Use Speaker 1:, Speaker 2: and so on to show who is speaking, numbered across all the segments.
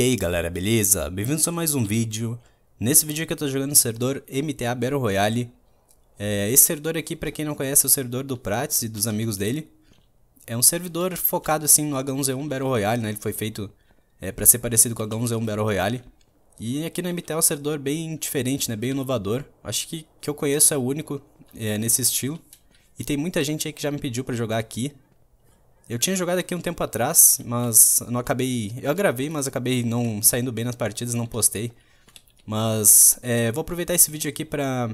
Speaker 1: E aí galera, beleza? Bem-vindos a mais um vídeo. Nesse vídeo aqui eu tô jogando servidor MTA Battle Royale. É, esse servidor aqui, pra quem não conhece, é o servidor do Prats e dos amigos dele. É um servidor focado assim no H1Z1 Battle Royale, né? Ele foi feito é, pra ser parecido com o H1Z1 Battle Royale. E aqui no MTA é um servidor bem diferente, né? Bem inovador. Acho que que eu conheço é o único é, nesse estilo. E tem muita gente aí que já me pediu pra jogar aqui. Eu tinha jogado aqui um tempo atrás, mas não acabei. Eu gravei, mas acabei não saindo bem nas partidas, não postei. Mas é, vou aproveitar esse vídeo aqui para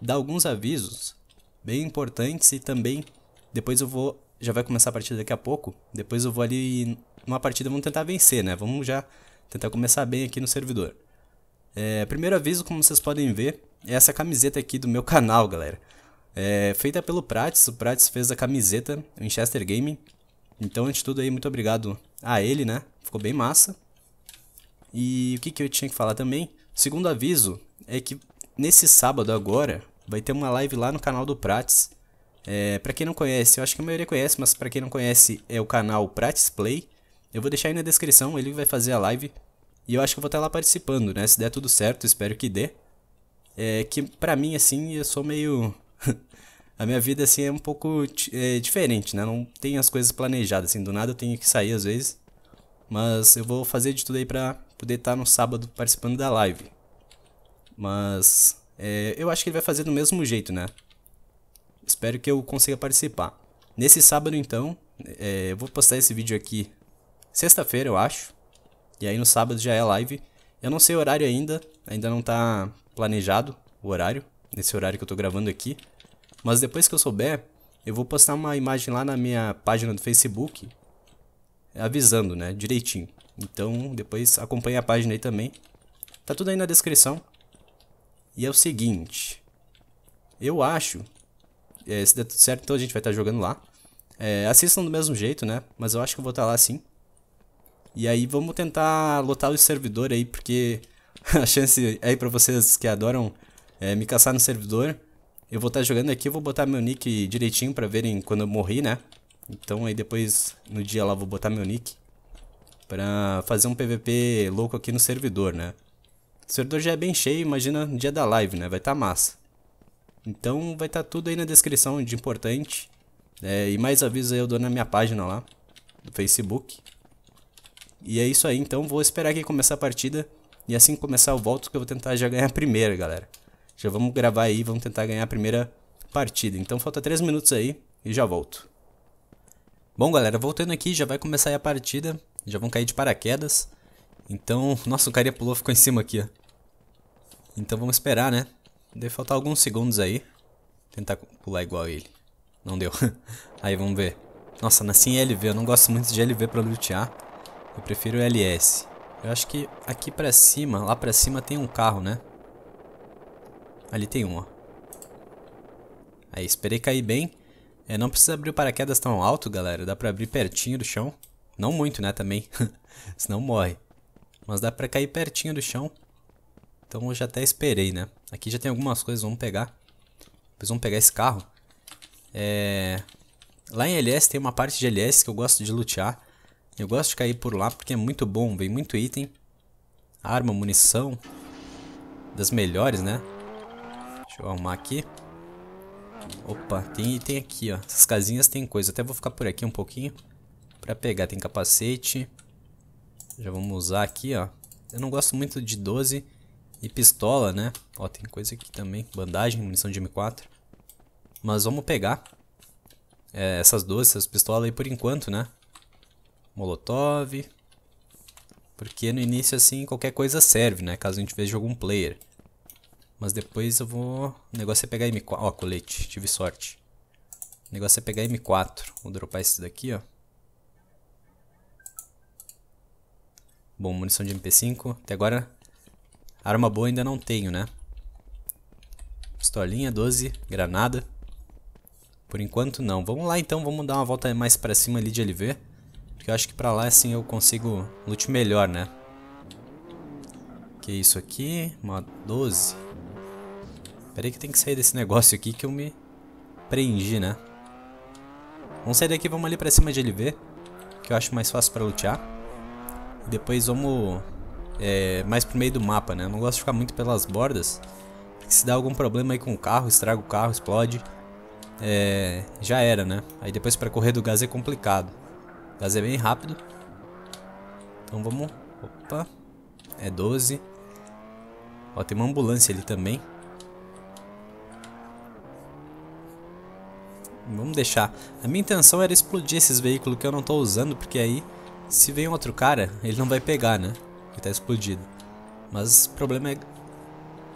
Speaker 1: dar alguns avisos bem importantes e também depois eu vou. Já vai começar a partida daqui a pouco. Depois eu vou ali uma partida, vamos tentar vencer, né? Vamos já tentar começar bem aqui no servidor. É, primeiro aviso, como vocês podem ver, é essa camiseta aqui do meu canal, galera. É, feita pelo Prates. o Prates fez a camiseta, o Winchester Gaming. Então, antes de tudo aí, muito obrigado a ele, né? Ficou bem massa. E o que, que eu tinha que falar também? Segundo aviso é que nesse sábado agora vai ter uma live lá no canal do Prates. É, para quem não conhece, eu acho que a maioria conhece, mas para quem não conhece é o canal Prates Play. Eu vou deixar aí na descrição, ele vai fazer a live. E eu acho que eu vou estar lá participando, né? Se der tudo certo, espero que dê. É que pra mim, assim, eu sou meio a minha vida assim é um pouco é, diferente, né? Não tem as coisas planejadas, assim, do nada eu tenho que sair às vezes. Mas eu vou fazer de tudo aí pra poder estar tá no sábado participando da live. Mas é, eu acho que ele vai fazer do mesmo jeito, né? Espero que eu consiga participar. Nesse sábado, então, é, eu vou postar esse vídeo aqui sexta-feira, eu acho. E aí no sábado já é live. Eu não sei o horário ainda, ainda não tá planejado o horário, nesse horário que eu tô gravando aqui. Mas depois que eu souber, eu vou postar uma imagem lá na minha página do Facebook, avisando, né, direitinho. Então, depois acompanhe a página aí também. Tá tudo aí na descrição. E é o seguinte, eu acho, é, se der tudo certo, então a gente vai estar tá jogando lá. É, assistam do mesmo jeito, né? Mas eu acho que eu vou estar tá lá sim. E aí vamos tentar lotar o servidor aí, porque a chance aí para vocês que adoram é, me caçar no servidor eu vou estar tá jogando aqui, vou botar meu nick direitinho pra verem quando eu morri, né? Então aí depois, no dia lá, vou botar meu nick pra fazer um PVP louco aqui no servidor, né? O servidor já é bem cheio, imagina no dia da live, né? Vai estar tá massa. Então vai estar tá tudo aí na descrição de importante. É, e mais avisos eu dou na minha página lá, do Facebook. E é isso aí, então vou esperar aqui começar a partida. E assim que começar eu volto que eu vou tentar já ganhar a primeira, galera. Já vamos gravar aí, vamos tentar ganhar a primeira partida. Então falta 3 minutos aí e já volto. Bom, galera, voltando aqui, já vai começar a partida. Já vão cair de paraquedas. Então, nossa, o carinha pulou, ficou em cima aqui, ó. Então vamos esperar, né? Deve faltar alguns segundos aí. Tentar pular igual ele. Não deu. aí vamos ver. Nossa, nasci em LV. Eu não gosto muito de LV pra lutear. Eu prefiro LS. Eu acho que aqui pra cima, lá pra cima tem um carro, né? Ali tem um, ó. Aí, esperei cair bem. É, não precisa abrir o paraquedas tão alto, galera. Dá pra abrir pertinho do chão. Não muito, né, também. Senão morre. Mas dá pra cair pertinho do chão. Então eu já até esperei, né. Aqui já tem algumas coisas, vamos pegar. Depois vamos pegar esse carro. É... Lá em LS tem uma parte de LS que eu gosto de lutear. Eu gosto de cair por lá porque é muito bom, vem muito item. Arma, munição. Das melhores, né? Deixa eu arrumar aqui. Opa, tem item aqui, ó. Essas casinhas tem coisa. Até vou ficar por aqui um pouquinho pra pegar. Tem capacete. Já vamos usar aqui, ó. Eu não gosto muito de 12 e pistola, né? Ó, tem coisa aqui também. Bandagem, munição de M4. Mas vamos pegar é, essas 12, essas pistolas aí por enquanto, né? Molotov. Porque no início, assim, qualquer coisa serve, né? Caso a gente veja algum player. Mas depois eu vou... O negócio é pegar M4. Ó, colete. Tive sorte. O negócio é pegar M4. Vou dropar esse daqui, ó. Bom, munição de MP5. Até agora, arma boa ainda não tenho, né? Pistolinha, 12. Granada. Por enquanto, não. Vamos lá, então. Vamos dar uma volta mais pra cima ali de LV. Porque eu acho que pra lá, assim, eu consigo loot melhor, né? Que isso aqui? Uma 12. Peraí que tem que sair desse negócio aqui que eu me preendi, né? Vamos sair daqui, vamos ali pra cima de LV, que eu acho mais fácil pra lutear. E depois vamos é, mais pro meio do mapa, né? Eu não gosto de ficar muito pelas bordas, porque se dá algum problema aí com o carro, estraga o carro, explode, é, já era, né? Aí depois pra correr do gás é complicado. O gás é bem rápido. Então vamos... Opa, é 12. Ó, tem uma ambulância ali também. Vamos deixar. A minha intenção era explodir esses veículos que eu não tô usando, porque aí se vem outro cara, ele não vai pegar, né? Ele tá explodido. Mas o problema é...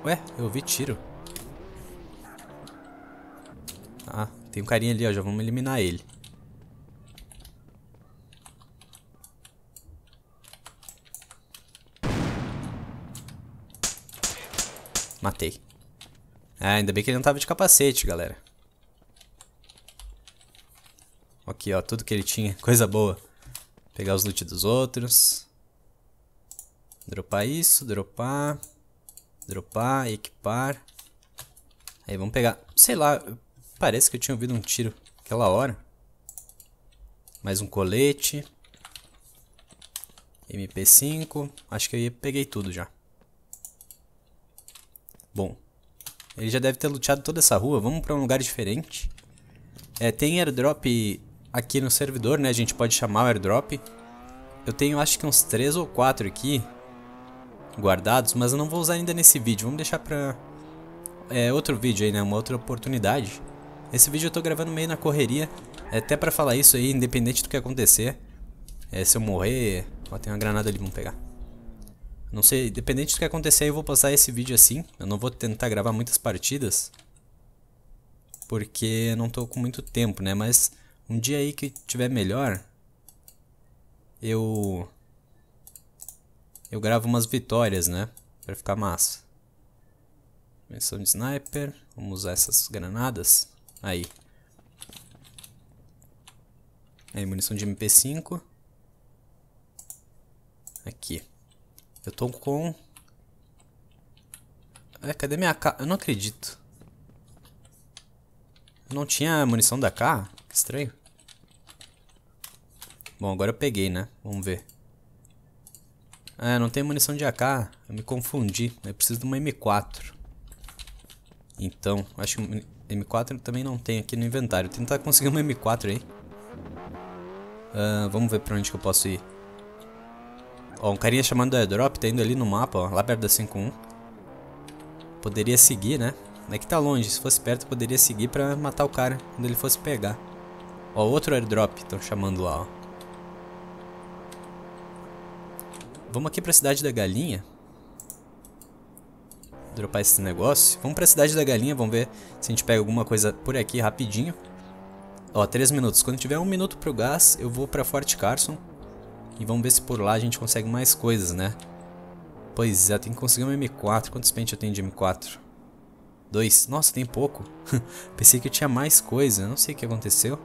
Speaker 1: Ué, eu ouvi tiro. Ah, tem um carinha ali, ó. Já vamos eliminar ele. Matei. Ah, ainda bem que ele não tava de capacete, galera. Aqui, ó, tudo que ele tinha. Coisa boa. Pegar os loot dos outros. Dropar isso, dropar. Dropar, equipar. Aí vamos pegar... Sei lá, parece que eu tinha ouvido um tiro aquela hora. Mais um colete. MP5. Acho que eu peguei tudo já. Bom. Ele já deve ter luteado toda essa rua. Vamos pra um lugar diferente. É, tem airdrop aqui no servidor, né? A gente pode chamar o airdrop. Eu tenho acho que uns 3 ou 4 aqui guardados, mas eu não vou usar ainda nesse vídeo. Vamos deixar pra é, outro vídeo aí, né? Uma outra oportunidade. Esse vídeo eu tô gravando meio na correria, é até pra falar isso aí, independente do que acontecer. É, se eu morrer... Ó, tem uma granada ali, vamos pegar. Não sei, independente do que acontecer, eu vou passar esse vídeo assim. Eu não vou tentar gravar muitas partidas. Porque não tô com muito tempo, né? Mas um dia aí que tiver melhor, eu eu gravo umas vitórias, né? Pra ficar massa. munição de sniper. Vamos usar essas granadas. Aí. Aí, munição de MP5. Aqui. Eu tô com... É, cadê minha AK? Eu não acredito. Eu não tinha munição da AK? estranho. Bom, agora eu peguei, né? Vamos ver. Ah, não tem munição de AK. Eu me confundi. Eu preciso de uma M4. Então, acho que M4 também não tem aqui no inventário. Vou tentar conseguir uma M4 aí. Ah, vamos ver pra onde que eu posso ir. Ó, um carinha chamando airdrop, tá indo ali no mapa, ó, lá perto da 5.1. Poderia seguir, né? É que tá longe, se fosse perto poderia seguir pra matar o cara quando ele fosse pegar. Ó, outro airdrop estão chamando lá, ó. Vamos aqui pra Cidade da Galinha. Dropar esse negócio. Vamos pra Cidade da Galinha, vamos ver se a gente pega alguma coisa por aqui rapidinho. Ó, 3 minutos. Quando tiver um minuto pro gás, eu vou pra Fort Carson. E vamos ver se por lá a gente consegue mais coisas, né? Pois é, tem que conseguir uma M4. Quantos pentes eu tenho de M4? Dois. Nossa, tem pouco. Pensei que eu tinha mais coisa. Não sei o que aconteceu.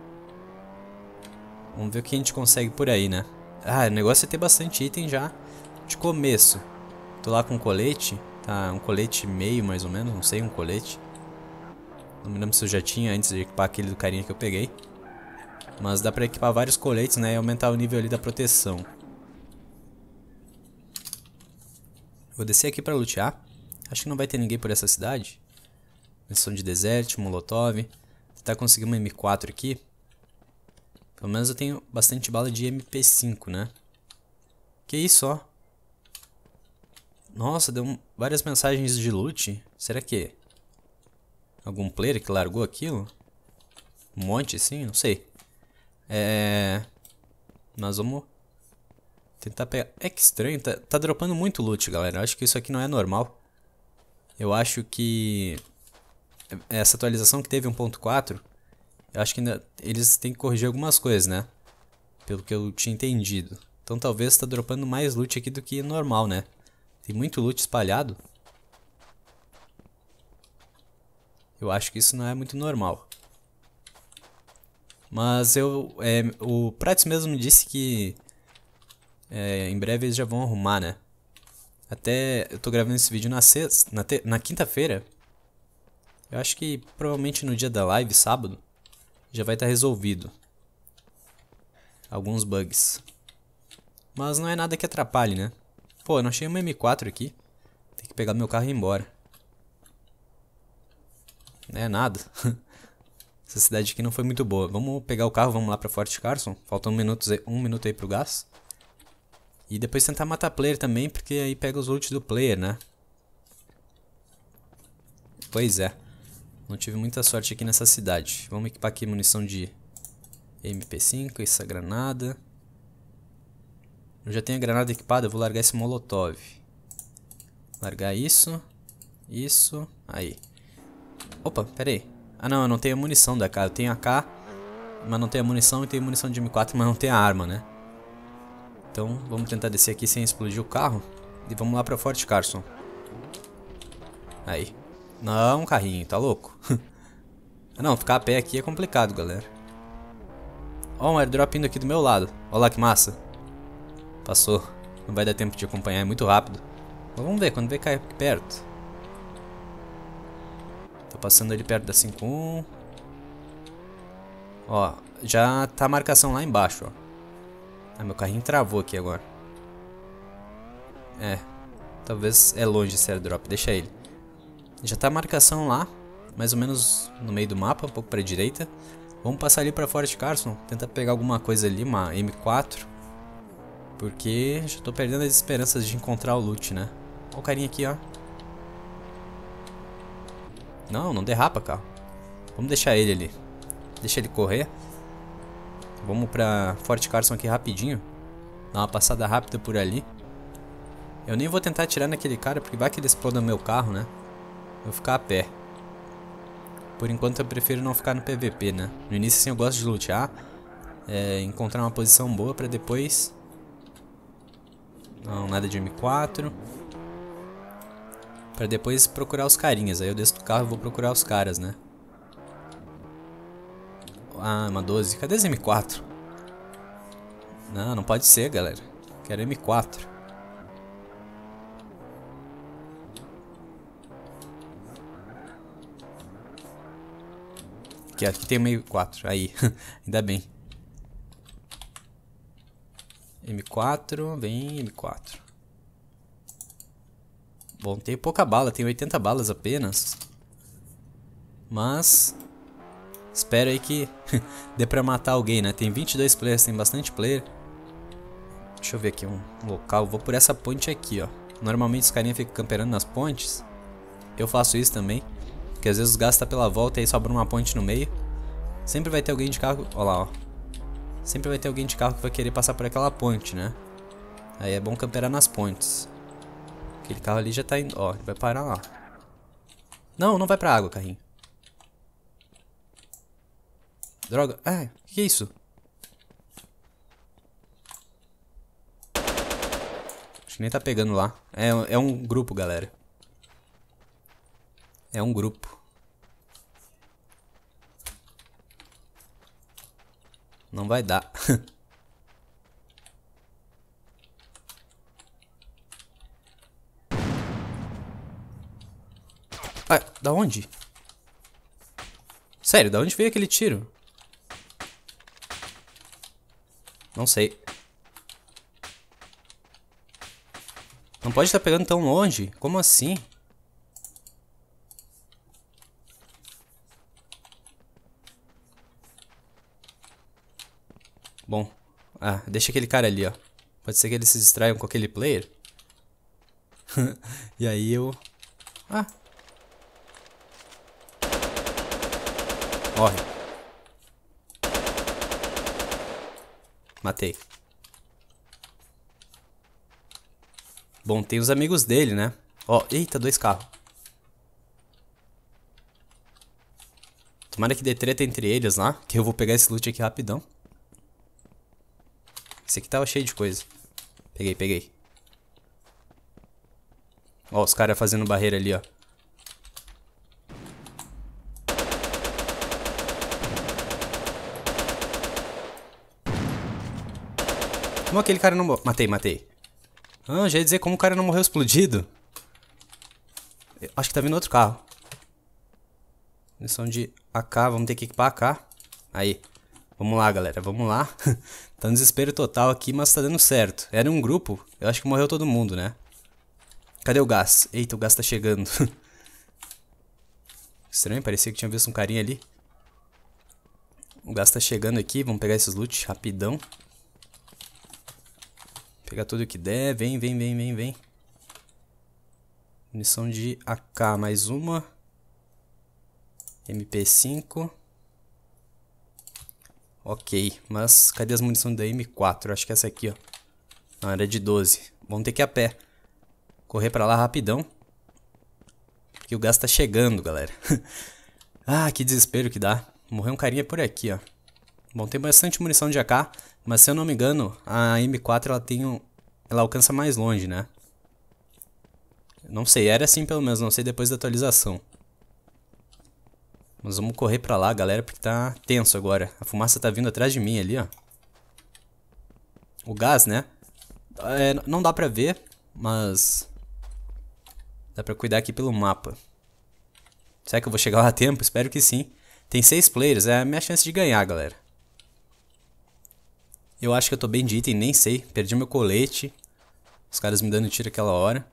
Speaker 1: Vamos ver o que a gente consegue por aí, né? Ah, o negócio é ter bastante item já de começo. Tô lá com um colete, tá? Um colete meio, mais ou menos, não sei, um colete. Não me lembro se eu já tinha antes de equipar aquele do carinha que eu peguei. Mas dá pra equipar vários coletes, né? E aumentar o nível ali da proteção. Vou descer aqui pra lutear. Acho que não vai ter ninguém por essa cidade. Missão de deserto, molotov. Vou tentar tá conseguir uma M4 aqui. Pelo menos eu tenho bastante bala de MP5, né? Que isso, ó. Nossa, deu várias mensagens de loot. Será que... Algum player que largou aquilo? Um monte, assim? Não sei. É... Nós vamos... Tentar pegar... É que estranho, tá, tá dropando muito loot, galera. Eu acho que isso aqui não é normal. Eu acho que... Essa atualização que teve 1.4 acho que ainda, eles têm que corrigir algumas coisas, né? Pelo que eu tinha entendido. Então talvez está dropando mais loot aqui do que normal, né? Tem muito loot espalhado. Eu acho que isso não é muito normal. Mas eu, é, o Pratis mesmo disse que é, em breve eles já vão arrumar, né? Até eu tô gravando esse vídeo na sexta, na, na quinta-feira. Eu acho que provavelmente no dia da live, sábado, já vai estar tá resolvido. Alguns bugs. Mas não é nada que atrapalhe, né? Pô, eu não achei uma M4 aqui. Tem que pegar meu carro e ir embora. Não é nada. Essa cidade aqui não foi muito boa. Vamos pegar o carro, vamos lá pra Fort Carson. Faltam um minuto, um minuto aí pro gás. E depois tentar matar player também, porque aí pega os loot do player, né? Pois é. Não tive muita sorte aqui nessa cidade. Vamos equipar aqui munição de MP5, essa granada. Eu já tenho a granada equipada, eu vou largar esse molotov. Largar isso, isso, aí. Opa, pera aí. Ah não, eu não tenho a munição da AK. Eu tenho a AK, mas não tenho a munição e tenho munição de M4, mas não tenho a arma, né? Então vamos tentar descer aqui sem explodir o carro. E vamos lá pra Fort Carson. Aí. Não, carrinho, tá louco? não, ficar a pé aqui é complicado, galera. Ó, um airdrop indo aqui do meu lado. Olha lá que massa. Passou. Não vai dar tempo de acompanhar, é muito rápido. Mas vamos ver, quando ver cair aqui perto. Tô passando ali perto da 5.1. Ó, já tá a marcação lá embaixo, ó. Ah, meu carrinho travou aqui agora. É, talvez é longe esse airdrop, deixa ele. Já tá a marcação lá, mais ou menos no meio do mapa, um pouco para a direita. Vamos passar ali para Fort Carson, tentar pegar alguma coisa ali, uma M4. Porque já tô perdendo as esperanças de encontrar o loot, né? Olha o carinha aqui, ó. Não, não derrapa, cara. Vamos deixar ele ali. Deixa ele correr. Vamos pra Fort Carson aqui rapidinho. Dar uma passada rápida por ali. Eu nem vou tentar atirar naquele cara, porque vai que ele exploda meu carro, né? vou ficar a pé. Por enquanto eu prefiro não ficar no PVP, né? No início assim eu gosto de lutear, é, encontrar uma posição boa pra depois... Não, nada de M4. Pra depois procurar os carinhas. Aí eu desço do carro e vou procurar os caras, né? Ah, uma 12. Cadê as M4? Não, não pode ser, galera. Quero M4. Aqui, acho que tem meio 4. Aí, ainda bem. M4, vem M4. Bom, tem pouca bala, tem 80 balas apenas. Mas... Espero aí que dê pra matar alguém, né? Tem 22 players, tem bastante player. Deixa eu ver aqui um local. Vou por essa ponte aqui, ó. Normalmente os carinhas ficam camperando nas pontes. Eu faço isso também que às vezes gasta pela volta e aí sobra uma ponte no meio. Sempre vai ter alguém de carro... Olha lá, ó. Sempre vai ter alguém de carro que vai querer passar por aquela ponte, né? Aí é bom camperar nas pontes. Aquele carro ali já tá indo... Ó, ele vai parar lá. Não, não vai pra água, carrinho. Droga. Ah, que é isso? Acho que nem tá pegando lá. É, é um grupo, galera. É um grupo. Não vai dar. ah, da onde? Sério, da onde veio aquele tiro? Não sei. Não pode estar tá pegando tão longe. Como assim? Ah, deixa aquele cara ali, ó. Pode ser que eles se distraiam com aquele player. e aí eu... Ah. Morre. Matei. Bom, tem os amigos dele, né? Ó, oh, eita, dois carros. Tomara que dê treta entre eles lá, que eu vou pegar esse loot aqui rapidão. Esse aqui tava cheio de coisa. Peguei, peguei. Ó, os caras fazendo barreira ali, ó. Como aquele cara não morreu? Matei, matei. Ah, já ia dizer como o cara não morreu explodido. Eu acho que tá vindo outro carro. Missão de AK, vamos ter que equipar AK. Aí. Vamos lá, galera, vamos lá. tá um desespero total aqui, mas tá dando certo. Era um grupo, eu acho que morreu todo mundo, né? Cadê o gás? Eita, o gás tá chegando. Estranho, parecia que tinha visto um carinha ali. O gás tá chegando aqui, vamos pegar esses loot rapidão. Pegar tudo que der, vem, vem, vem, vem, vem. Munição de AK, mais uma. MP5. Ok, mas cadê as munições da M4? Acho que é essa aqui, ó. Não, era de 12. Vamos ter que ir a pé. Correr pra lá rapidão. Porque o gás tá chegando, galera. ah, que desespero que dá. Morreu um carinha por aqui, ó. Bom, tem bastante munição de AK. Mas se eu não me engano, a M4 ela tem um... Ela alcança mais longe, né? Não sei, era assim pelo menos, não sei depois da atualização. Mas vamos correr pra lá, galera, porque tá tenso agora. A fumaça tá vindo atrás de mim ali, ó. O gás, né? É, não dá pra ver, mas... Dá pra cuidar aqui pelo mapa. Será que eu vou chegar lá a tempo? Espero que sim. Tem seis players, é a minha chance de ganhar, galera. Eu acho que eu tô bem de item, nem sei. Perdi meu colete. Os caras me dando tiro aquela hora.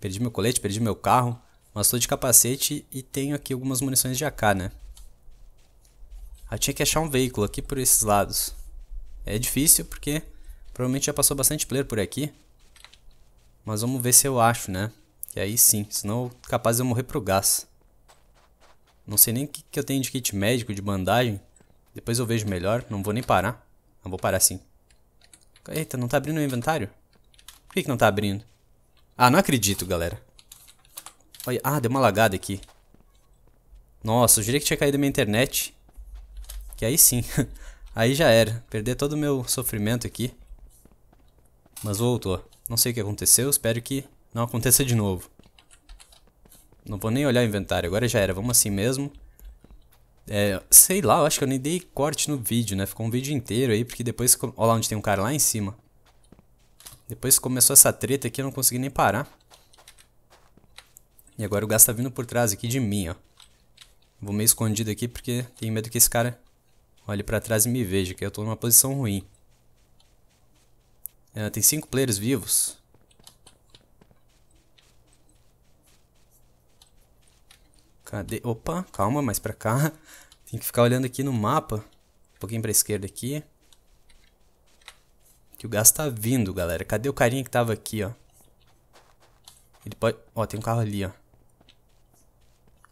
Speaker 1: Perdi meu colete, perdi meu carro. Mas tô de capacete e tenho aqui algumas munições de AK, né? Eu ah, tinha que achar um veículo aqui por esses lados. É difícil porque provavelmente já passou bastante player por aqui. Mas vamos ver se eu acho, né? Que aí sim, senão capaz de eu morrer pro gás. Não sei nem o que, que eu tenho de kit médico, de bandagem. Depois eu vejo melhor, não vou nem parar. Não vou parar sim. Eita, não tá abrindo o inventário? Por que, que não tá abrindo? Ah, não acredito, galera. Olha, ah, deu uma lagada aqui. Nossa, eu diria que tinha caído minha internet. Que aí sim. aí já era. Perder todo o meu sofrimento aqui. Mas voltou. Não sei o que aconteceu, espero que não aconteça de novo. Não vou nem olhar o inventário, agora já era, vamos assim mesmo. É, sei lá, eu acho que eu nem dei corte no vídeo, né? Ficou um vídeo inteiro aí, porque depois... Olha lá onde tem um cara, lá em cima. Depois que começou essa treta aqui, eu não consegui nem parar. E agora o gás tá vindo por trás aqui de mim, ó. Vou meio escondido aqui porque tenho medo que esse cara olhe pra trás e me veja, que eu tô numa posição ruim. É, tem cinco players vivos. Cadê? Opa, calma, mais pra cá. Tem que ficar olhando aqui no mapa. Um pouquinho pra esquerda aqui. Que o gás tá vindo, galera. Cadê o carinha que tava aqui, ó? Ele pode... Ó, tem um carro ali, ó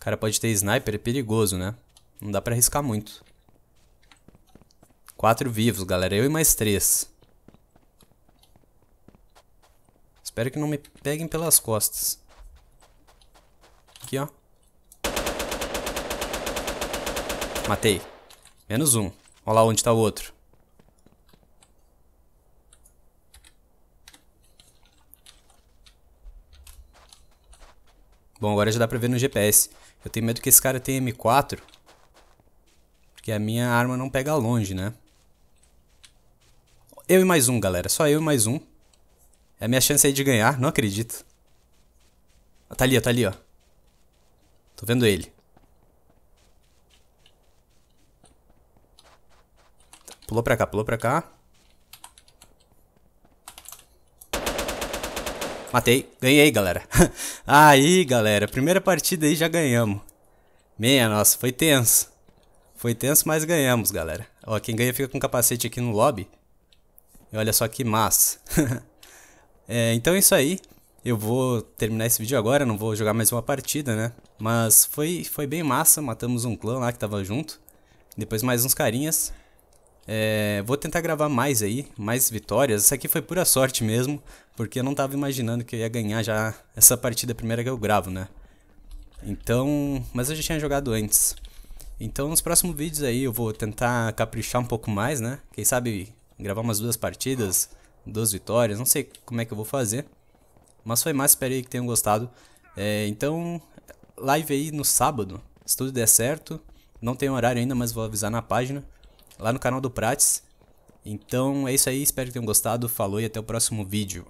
Speaker 1: cara pode ter sniper, é perigoso, né? Não dá pra arriscar muito. Quatro vivos, galera. Eu e mais três. Espero que não me peguem pelas costas. Aqui, ó. Matei. Menos um. Olha lá onde tá o outro. Bom, agora já dá pra ver no GPS. Eu tenho medo que esse cara tenha M4. Porque a minha arma não pega longe, né? Eu e mais um, galera. Só eu e mais um. É a minha chance aí de ganhar. Não acredito. Ah, tá ali, ó. Tá ali, ó. Tô vendo ele. Pulou pra cá, pulou pra cá. Matei. Ganhei, galera. aí, galera. Primeira partida aí já ganhamos. Meia nossa, foi tenso. Foi tenso, mas ganhamos, galera. Ó, quem ganha fica com capacete aqui no lobby. E olha só que massa. é, então é isso aí. Eu vou terminar esse vídeo agora, não vou jogar mais uma partida, né? Mas foi, foi bem massa, matamos um clã lá que tava junto. Depois mais uns carinhas. É, vou tentar gravar mais aí, mais vitórias. Isso aqui foi pura sorte mesmo, porque eu não estava imaginando que eu ia ganhar já essa partida primeira que eu gravo, né? Então, mas eu já tinha jogado antes. Então, nos próximos vídeos aí eu vou tentar caprichar um pouco mais, né? Quem sabe gravar umas duas partidas, duas vitórias, não sei como é que eu vou fazer. Mas foi mais, espero aí que tenham gostado. É, então, live aí no sábado, se tudo der certo. Não tem horário ainda, mas vou avisar na página lá no canal do Prates. Então é isso aí, espero que tenham gostado, falou e até o próximo vídeo.